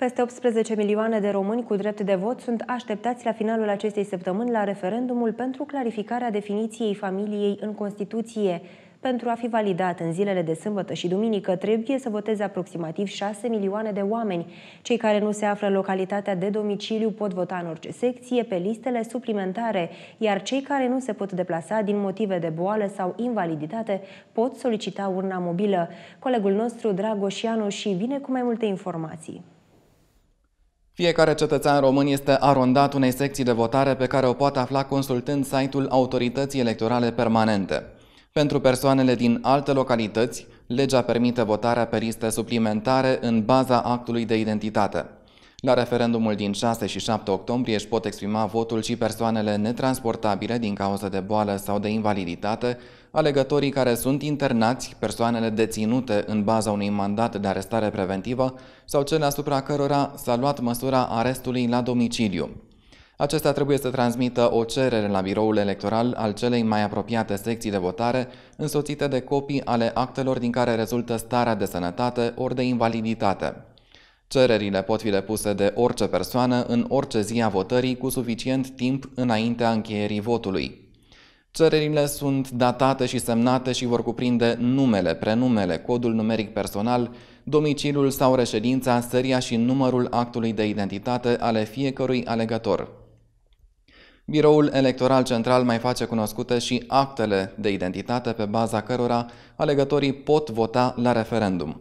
Peste 18 milioane de români cu drept de vot sunt așteptați la finalul acestei săptămâni la referendumul pentru clarificarea definiției familiei în Constituție. Pentru a fi validat în zilele de sâmbătă și duminică, trebuie să voteze aproximativ 6 milioane de oameni. Cei care nu se află în localitatea de domiciliu pot vota în orice secție pe listele suplimentare, iar cei care nu se pot deplasa din motive de boală sau invaliditate pot solicita urna mobilă. Colegul nostru, Dragoșianu, și vine cu mai multe informații. Fiecare cetățean român este arondat unei secții de votare pe care o poate afla consultând site-ul Autorității Electorale Permanente. Pentru persoanele din alte localități, legea permite votarea pe liste suplimentare în baza actului de identitate. La referendumul din 6 și 7 octombrie își pot exprima votul și persoanele netransportabile din cauză de boală sau de invaliditate, alegătorii care sunt internați, persoanele deținute în baza unui mandat de arestare preventivă sau cele asupra cărora s-a luat măsura arestului la domiciliu. Acestea trebuie să transmită o cerere la biroul electoral al celei mai apropiate secții de votare, însoțite de copii ale actelor din care rezultă starea de sănătate ori de invaliditate. Cererile pot fi depuse de orice persoană în orice zi a votării cu suficient timp înaintea încheierii votului. Cererile sunt datate și semnate și vor cuprinde numele, prenumele, codul numeric personal, domiciliul sau reședința, seria și numărul actului de identitate ale fiecărui alegător. Biroul Electoral Central mai face cunoscute și actele de identitate pe baza cărora alegătorii pot vota la referendum.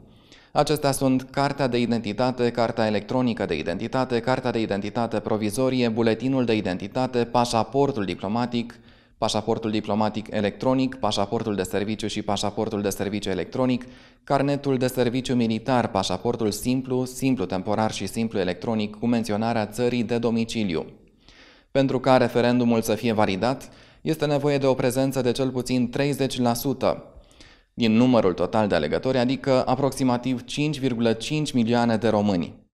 Acestea sunt Cartea de Identitate, Cartea Electronică de Identitate, Cartea de Identitate Provizorie, Buletinul de Identitate, Pașaportul Diplomatic, pașaportul diplomatic electronic, pașaportul de serviciu și pașaportul de serviciu electronic, carnetul de serviciu militar, pașaportul simplu, simplu temporar și simplu electronic cu menționarea țării de domiciliu. Pentru ca referendumul să fie validat, este nevoie de o prezență de cel puțin 30% din numărul total de alegători, adică aproximativ 5,5 milioane de români.